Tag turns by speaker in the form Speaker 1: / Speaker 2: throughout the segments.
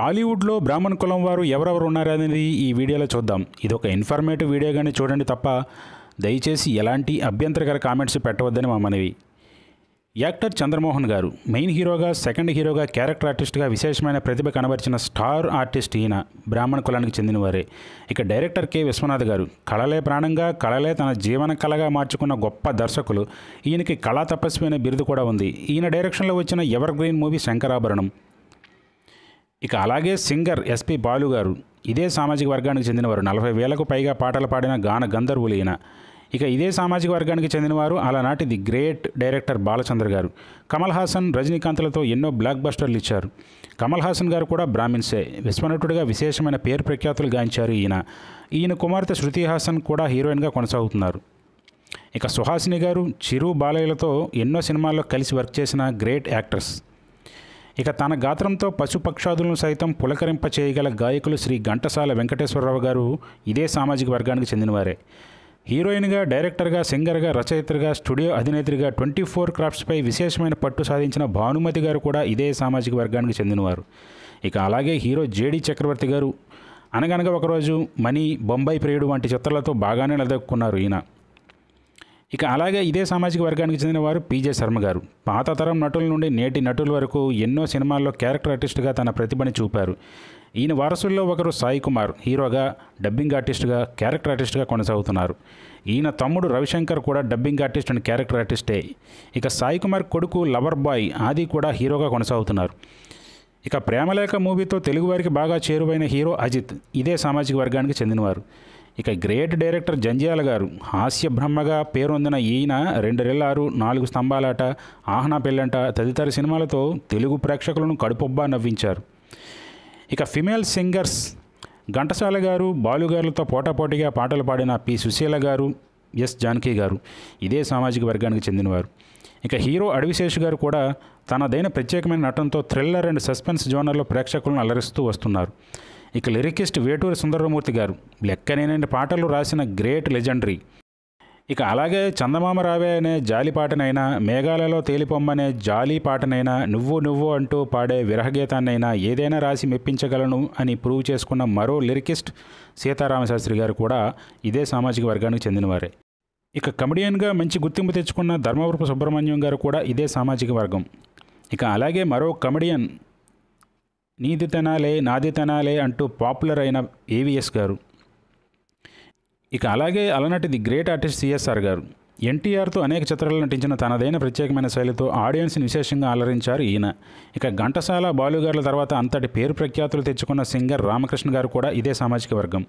Speaker 1: టాలీవుడ్లో బ్రాహ్మణ్ కులం వారు ఎవరెవరు ఉన్నారనేది ఈ వీడియోలో చూద్దాం ఇది ఒక ఇన్ఫర్మేటివ్ వీడియో కానీ చూడండి తప్ప దయచేసి ఎలాంటి అభ్యంతరకర కామెంట్స్ పెట్టవద్దని మా మనవి యాక్టర్ చంద్రమోహన్ గారు మెయిన్ హీరోగా సెకండ్ హీరోగా క్యారెక్టర్ ఆర్టిస్ట్గా విశేషమైన ప్రతిభ కనబరిచిన స్టార్ ఆర్టిస్ట్ ఈయన బ్రాహ్మణ కులానికి చెందినవారే ఇక డైరెక్టర్ కె విశ్వనాథ్ గారు కళలే ప్రాణంగా కళలే తన జీవన కళగా మార్చుకున్న గొప్ప దర్శకులు ఈయనకి కళా తపస్వి అనే బిరుదు కూడా ఉంది ఈయన డైరెక్షన్లో వచ్చిన ఎవర్ గ్రీన్ మూవీ శంకరాభరణం ఇక అలాగే సింగర్ ఎస్పి బాలు గారు ఇదే సామాజిక వర్గానికి చెందినవారు నలభై వేలకు పైగా పాటలు పాడిన గాన గంధర్వులు ఈయన ఇక ఇదే సామాజిక వర్గానికి చెందినవారు అలానాటి the great director Balachandra garu Kamal Haasan రజనీకాంత్లతో ఎన్నో బ్లాక్ బస్టర్లు ఇచ్చారు కమల్ హాసన్ గారు కూడా బ్రాహ్మిన్సే విశ్వనటుడిగా విశేషమైన పేరు ప్రఖ్యాతులు గాంచారు ఈయన ఈయన కుమార్తె శృతి హాసన్ కూడా హీరోయిన్గా కొనసాగుతున్నారు ఇక సుహాసిని గారు చిరు బాలయ్యలతో ఎన్నో సినిమాల్లో కలిసి వర్క్ చేసిన గ్రేట్ యాక్ట్రెస్ ఇక తన గాత్రంతో పశుపక్షాదులను సైతం పులకరింప చేయగల గాయకులు శ్రీ ఘంటసాల వెంకటేశ్వరరావు గారు ఇదే సామాజిక వర్గానికి చెందినవారే హీరోయిన్గా డైరెక్టర్గా సింగర్గా రచయిత్రిగా స్టూడియో అధినేత్రిగా ట్వంటీ ఫోర్ క్రాఫ్ట్స్పై విశేషమైన పట్టు సాధించిన భానుమతి గారు కూడా ఇదే సామాజిక వర్గానికి చెందినవారు ఇక అలాగే హీరో జేడి చక్రవర్తి గారు అనగనగా ఒకరోజు మణి బొంబాయి ప్రియుడు వంటి చిత్రాలతో బాగానే నిలదొక్కున్నారు ఈయన ఇక అలాగే ఇదే సామాజిక వర్గానికి చెందిన వారు పీజే శర్మ గారు పాత తరం నటుల నుండి నేటి నటుల వరకు ఎన్నో సినిమాల్లో క్యారెక్టర్ ఆర్టిస్ట్గా తన ప్రతిభని చూపారు ఈయన వారసుల్లో ఒకరు సాయి కుమార్ హీరోగా డబ్బింగ్ ఆర్టిస్ట్గా క్యారెక్టర్ ఆర్టిస్ట్గా కొనసాగుతున్నారు ఈయన తమ్ముడు రవిశంకర్ కూడా డబ్బింగ్ ఆర్టిస్ట్ అండ్ క్యారెక్టర్ ఆర్టిస్టే ఇక సాయి కుమార్ కొడుకు లవర్ బాయ్ ఆది కూడా హీరోగా కొనసాగుతున్నారు ఇక ప్రేమలేఖ మూవీతో తెలుగువారికి బాగా చేరువైన హీరో అజిత్ ఇదే సామాజిక వర్గానికి చెందినవారు ఇక గ్రేట్ డైరెక్టర్ జంజాల గారు హాస్య బ్రహ్మగా పేరొందిన ఈయన రెండు రెల్లారు నాలుగు స్తంభాలాట ఆహనా పెళ్ళంట తదితర సినిమాలతో తెలుగు ప్రేక్షకులను కడుపొబ్బా నవ్వించారు ఇక ఫిమేల్ సింగర్స్ ఘంటసాల గారు బాలుగారులతో పోటాపోటీగా పాటలు పాడిన పి సుశీల గారు ఎస్ జానకీ గారు ఇదే సామాజిక వర్గానికి చెందినవారు ఇక హీరో అడవిశేషు గారు కూడా తనదైన ప్రత్యేకమైన నటనతో థ్రిల్లర్ అండ్ సస్పెన్స్ జోనర్లో ప్రేక్షకులను అలరిస్తూ వస్తున్నారు ఇక లిరికిస్ట్ వేటూరి సుందరమూర్తి గారు లెక్కనేనని పాటలు రాసిన గ్రేట్ లెజెండరీ ఇక అలాగే చందమామ రావే అనే జాలి పాటనైనా మేఘాలలో తేలిపొమ్మనే జాలి పాటనైనా నువ్వు నువ్వు అంటూ పాడే విరహగీతాన్నైనా ఏదైనా రాసి మెప్పించగలను అని ప్రూవ్ చేసుకున్న మరో లిరికిస్ట్ సీతారామశాస్త్రి గారు కూడా ఇదే సామాజిక వర్గానికి చెందినవారే ఇక కమెడియన్గా మంచి గుర్తింపు తెచ్చుకున్న ధర్మవరపు సుబ్రహ్మణ్యం గారు కూడా ఇదే సామాజిక వర్గం ఇక అలాగే మరో కమెడియన్ నీదితనాలే నాదితనాలే అంటూ పాపులర్ అయిన ఏవిఎస్ గారు ఇక అలాగే అలనటిది గ్రేట్ ఆర్టిస్ట్ సిఎస్ఆర్ గారు ఎన్టీఆర్తో అనేక చిత్రాలు నటించిన తనదైన ప్రత్యేకమైన శైలితో ఆడియన్స్ని విశేషంగా అలరించారు ఈయన ఇక ఘంటసాల బాలుగారుల తర్వాత అంతటి పేరు ప్రఖ్యాతులు తెచ్చుకున్న సింగర్ రామకృష్ణ గారు కూడా ఇదే సామాజిక వర్గం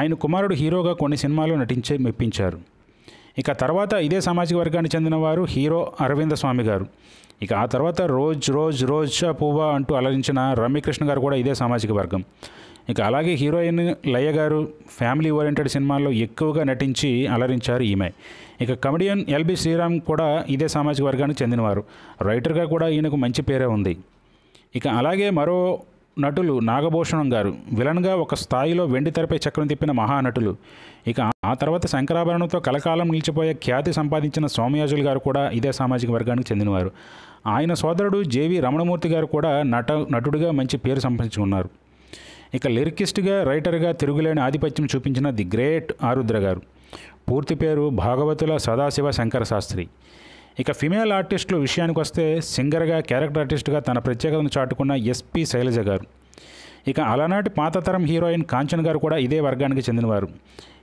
Speaker 1: ఆయన కుమారుడు హీరోగా కొన్ని సినిమాలు నటించి మెప్పించారు ఇక తర్వాత ఇదే సామాజిక వర్గానికి చెందిన వారు హీరో అరవింద స్వామి గారు ఇక ఆ తర్వాత రోజ్ రోజ్ రోజ్ పువ్వా అంటూ అలరించిన రమ్యకృష్ణ గారు కూడా ఇదే సామాజిక వర్గం ఇక అలాగే హీరోయిన్ లయ గారు ఫ్యామిలీ ఓరియంటెడ్ సినిమాల్లో ఎక్కువగా నటించి అలరించారు ఈమె ఇక కమెడియన్ ఎల్బి శ్రీరామ్ కూడా ఇదే సామాజిక వర్గానికి చెందినవారు రైటర్గా కూడా ఈయనకు మంచి పేరే ఉంది ఇక అలాగే మరో నటులు నాగభూషణం గారు విలన్గా ఒక స్థాయిలో వెండి తెరపై చక్రం తిప్పిన మహానటులు ఇక ఆ తర్వాత శంకరాభరణంతో కలకాలం నిలిచిపోయే ఖ్యాతి సంపాదించిన సోమయాజులు గారు కూడా ఇదే సామాజిక వర్గానికి చెందినవారు ఆయన సోదరుడు జేవి రమణమూర్తి గారు కూడా నట నటుడిగా మంచి పేరు సంపాదించుకున్నారు ఇక లిరికిస్ట్గా రైటర్గా తిరుగులేని ఆధిపత్యం చూపించిన ది గ్రేట్ ఆరుద్ర గారు పూర్తి పేరు భాగవతుల సదాశివ శంకర శాస్త్రి ఇక ఫిమేల్ ఆర్టిస్టులు విషయానికి వస్తే సింగర్గా క్యారెక్టర్ ఆర్టిస్ట్గా తన ప్రత్యేకతను చాటుకున్న ఎస్పి శైలజ గారు ఇక అలనాటి పాతతరం హీరోయిన్ కాంచన్ గారు కూడా ఇదే వర్గానికి చెందినవారు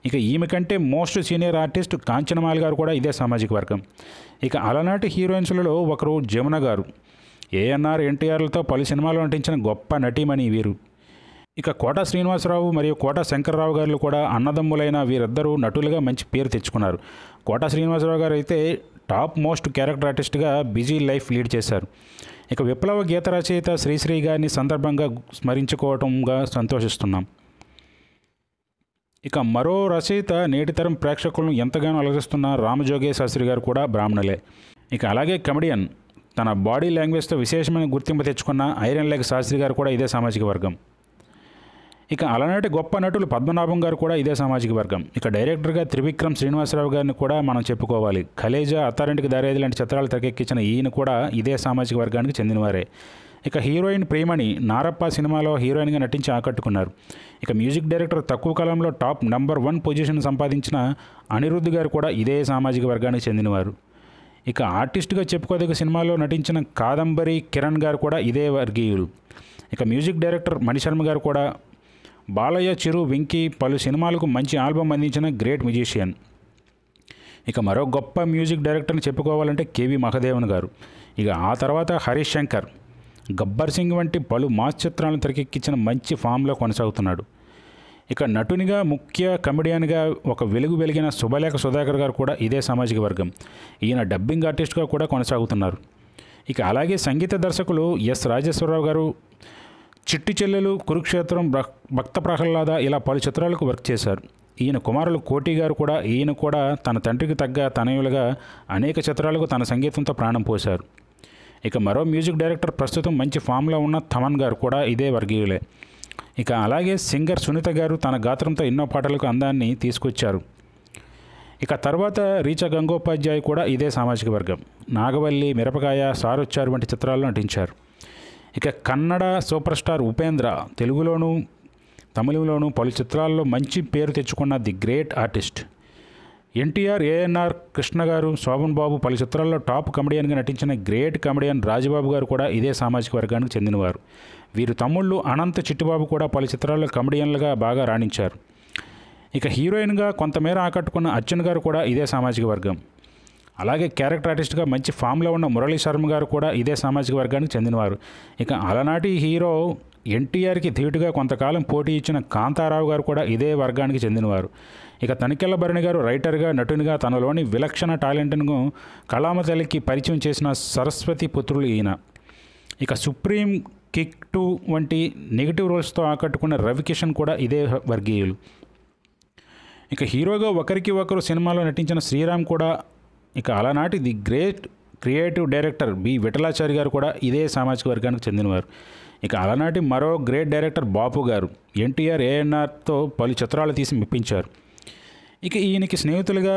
Speaker 1: ఇక ఈమె కంటే మోస్ట్ సీనియర్ ఆర్టిస్ట్ కాంచనమాల్ గారు కూడా ఇదే సామాజిక వర్గం ఇక అలనాటి హీరోయిన్స్లలో ఒకరు జమున గారు ఏఎన్ఆర్ ఎన్టీఆర్లతో పలు సినిమాలు నటించిన గొప్ప నటీమణి వీరు ఇక కోట శ్రీనివాసరావు మరియు కోట శంకర్రావు గారు కూడా అన్నదమ్ములైన వీరిద్దరూ నటులుగా మంచి పేరు తెచ్చుకున్నారు కోట శ్రీనివాసరావు గారు అయితే టాప్ మోస్ట్ క్యారెక్టర్ ఆర్టిస్ట్గా బిజీ లైఫ్ లీడ్ చేశారు ఇక విప్లవ గీత రచయిత శ్రీశ్రీ గారిని సందర్భంగా స్మరించుకోవటంగా సంతోషిస్తున్నాం ఇక మరో రచయిత నేటితరం ప్రేక్షకులను ఎంతగానో అలగిస్తున్న రామజోగే శాస్త్రి గారు కూడా బ్రాహ్మణులే ఇక అలాగే కమెడియన్ తన బాడీ లాంగ్వేజ్తో విశేషమైన గుర్తింపు తెచ్చుకున్న ఐరన్ లెగ్ శాస్త్రి గారు కూడా ఇదే సామాజిక వర్గం ఇక అలనాటి గొప్ప నటులు పద్మనాభం గారు కూడా ఇదే సామాజిక వర్గం ఇక డైరెక్టర్గా త్రివిక్రమ్ శ్రీనివాసరావు గారిని కూడా మనం చెప్పుకోవాలి ఖలేజా అత్తారింటికి దారేది లాంటి చిత్రాలు తెరకెక్కించిన ఈయన కూడా ఇదే సామాజిక వర్గానికి చెందినవారే ఇక హీరోయిన్ ప్రేమణి నారప్ప సినిమాలో హీరోయిన్గా నటించి ఆకట్టుకున్నారు ఇక మ్యూజిక్ డైరెక్టర్ తక్కువ కాలంలో టాప్ నంబర్ వన్ పొజిషన్ సంపాదించిన అనిరుద్ధ్ గారు కూడా ఇదే సామాజిక వర్గానికి చెందినవారు ఇక ఆర్టిస్ట్గా చెప్పుకోదగ్గ సినిమాలో నటించిన కాదంబరి కిరణ్ గారు కూడా ఇదే వర్గీయులు ఇక మ్యూజిక్ డైరెక్టర్ మణిశర్మ గారు కూడా బాలయ్య చిరు వింకీ పలు సినిమాలకు మంచి ఆల్బమ్ అందించిన గ్రేట్ మ్యూజిషియన్ ఇక మరో గొప్ప మ్యూజిక్ డైరెక్టర్ని చెప్పుకోవాలంటే కేవి మహదేవన్ గారు ఇక ఆ తర్వాత హరీష్ శంకర్ గబ్బర్ సింగ్ వంటి పలు మాస్ చిత్రాలను తెరకెక్కించిన మంచి ఫామ్లో కొనసాగుతున్నాడు ఇక నటునిగా ముఖ్య కమెడియన్గా ఒక వెలుగు వెలిగిన శుభలేఖ సుధాకర్ గారు కూడా ఇదే సామాజిక వర్గం ఈయన డబ్బింగ్ ఆర్టిస్ట్గా కూడా కొనసాగుతున్నారు ఇక అలాగే సంగీత దర్శకులు ఎస్ రాజేశ్వరరావు గారు చిట్టి చెల్లెలు కురుక్షేత్రం భక్త ప్రహ్లాద ఇలా పలు చిత్రాలకు వర్క్ చేశారు ఈయన కుమారులు కోటి గారు కూడా ఈయన కూడా తన తండ్రికి తగ్గ తనయులుగా అనేక చిత్రాలకు తన సంగీతంతో ప్రాణం పోశారు ఇక మరో మ్యూజిక్ డైరెక్టర్ ప్రస్తుతం మంచి ఫామ్లో ఉన్న థమన్ గారు కూడా ఇదే వర్గీయులే ఇక అలాగే సింగర్ సునీత గారు తన గాత్రంతో ఎన్నో పాటలకు అందాన్ని తీసుకొచ్చారు ఇక తర్వాత రీచ గంగోపాధ్యాయ్ కూడా ఇదే సామాజిక వర్గం నాగవల్లి మిరపకాయ సారొచ్చారు వంటి చిత్రాల్లో నటించారు ఇక కన్నడ సూపర్ స్టార్ ఉపేంద్ర తెలుగులోను తమిళంలోను పలు చిత్రాల్లో మంచి పేరు తెచ్చుకున్న the great artist NTR ANR Krishna garu Sobhan బాబు పలు చిత్రాల్లో టాప్ కమెడియన్గా నటించిన గ్రేట్ కమెడియన్ రాజబాబు గారు కూడా ఇదే సామాజిక వర్గానికి చెందినవారు వీరు తమ్ముళ్ళు అనంత చిట్టిబాబు కూడా పలు చిత్రాల్లో కమెడియన్లుగా బాగా రాణించారు ఇక హీరోయిన్గా కొంతమేర ఆకట్టుకున్న అర్జున్ గారు కూడా ఇదే సామాజిక వర్గం అలాగే క్యారెక్టర్ ఆర్టిస్ట్గా మంచి ఫామ్లో ఉన్న మురళీ శర్మ గారు కూడా ఇదే సామాజిక వర్గానికి చెందినవారు ఇక అలనాటి హీరో ఎన్టీఆర్కి ధీటుగా కొంతకాలం పోటీ ఇచ్చిన కాంతారావు గారు కూడా ఇదే వర్గానికి చెందినవారు ఇక తనికెళ్ల భరణి గారు రైటర్గా నటునిగా తనలోని విలక్షణ టాలెంట్ను కళామ తల్లికి పరిచయం చేసిన సరస్వతి పుత్రులు ఈయన ఇక సుప్రీం కిక్ టూ వంటి నెగిటివ్ రోల్స్తో ఆకట్టుకున్న రవికిషన్ కూడా ఇదే వర్గీయులు ఇక హీరోగా ఒకరికి ఒకరు సినిమాలో నటించిన శ్రీరామ్ కూడా ఇక అలానాటి the great creative director B Vittalacharya garu కూడా ఇదే సామాజిక వర్గానికి చెందినవారు ఇక అలానాటి మరో గ్రేట్ డైరెక్టర్ బాపు గారు ఎన్టీఆర్ ఏఎన్ఆర్తో పలు చిత్రాలు తీసి మెప్పించారు ఇక ఈయనకి స్నేహితులుగా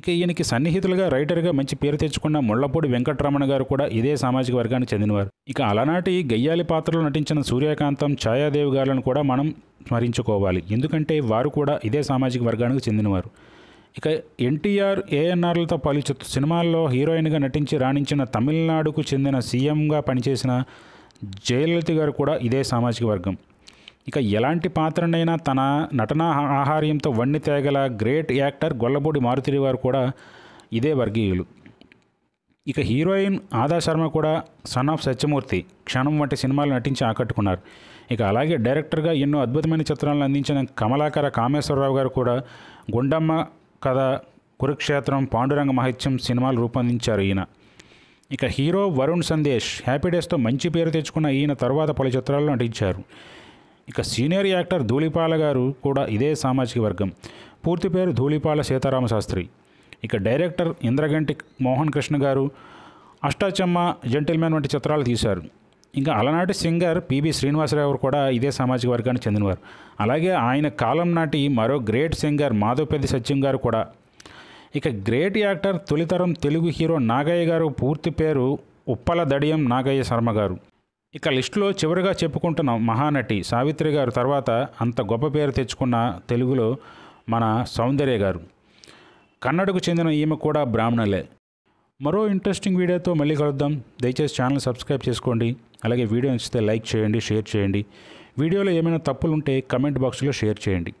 Speaker 1: ఇక ఈయనకి సన్నిహితులుగా రైటర్గా మంచి పేరు తెచ్చుకున్న ముళ్లపూడి వెంకటరమణ గారు కూడా ఇదే సామాజిక వర్గానికి చెందినవారు ఇక అలానాటి గయ్యాలి పాత్రలో నటించిన సూర్యకాంతం ఛాయాదేవి గారులను కూడా మనం స్మరించుకోవాలి ఎందుకంటే వారు కూడా ఇదే సామాజిక వర్గానికి చెందినవారు ఇక ఎన్టీఆర్ ఏఎన్ఆర్లతో పలు సినిమాల్లో హీరోయిన్గా నటించి రాణించిన తమిళనాడుకు చెందిన సీఎంగా పనిచేసిన జయలలిత గారు కూడా ఇదే సామాజిక వర్గం ఇక ఎలాంటి పాత్రనైనా తన నటనా ఆహార్యంతో వన్ని తేగల గ్రేట్ యాక్టర్ గొల్లబూడి మారుతిరి వారు కూడా ఇదే వర్గీయులు ఇక హీరోయిన్ ఆదా శర్మ కూడా సన్ ఆఫ్ సత్యమూర్తి క్షణం వంటి సినిమాలు నటించి ఆకట్టుకున్నారు ఇక అలాగే డైరెక్టర్గా ఎన్నో అద్భుతమైన చిత్రాలను అందించిన కమలాకర కామేశ్వరరావు గారు కూడా గుండమ్మ కథ కురుక్షేత్రం పాండురంగ మహత్యం సినిమాలు రూపొందించారు ఈయన ఇక హీరో వరుణ్ సందేశ్ హ్యాపీ డేస్తో మంచి పేరు తెచ్చుకున్న ఈయన తర్వాత పలు చిత్రాల్లో నటించారు ఇక సీనియర్ యాక్టర్ ధూళిపాల గారు కూడా ఇదే సామాజిక వర్గం పూర్తి పేరు ధూళిపాల సీతారామ శాస్త్రి ఇక డైరెక్టర్ ఇంద్రగంటి మోహన్ కృష్ణ గారు అష్టాచమ్మ జెంటిల్మెన్ వంటి చిత్రాలు తీశారు ఇంకా అలనాటి సింగర్ పిబి శ్రీనివాసరావు కూడా ఇదే సామాజిక వర్గానికి చెందినవారు అలాగే ఆయన కాలం నాటి మరో గ్రేట్ సింగర్ మాధవపేది సత్యం గారు కూడా ఇక గ్రేట్ యాక్టర్ తొలితరం తెలుగు హీరో నాగయ్య గారు పూర్తి పేరు ఉప్పల దడియం నాగయ్య శర్మ గారు ఇక లిస్టులో చివరిగా చెప్పుకుంటున్న మహానటి సావిత్రి గారు తర్వాత అంత గొప్ప పేరు తెచ్చుకున్న తెలుగులో మన సౌందర్య గారు కన్నడకు చెందిన ఈమె కూడా బ్రాహ్మణులే మరో ఇంట్రెస్టింగ్ వీడియోతో మళ్ళీ కలుద్దాం దయచేసి ఛానల్ సబ్స్క్రైబ్ చేసుకోండి అలాగే వీడియో నచ్చితే లైక్ చేయండి షేర్ చేయండి వీడియోలో ఏమైనా తప్పులు ఉంటే కమెంట్ బాక్స్లో షేర్ చేయండి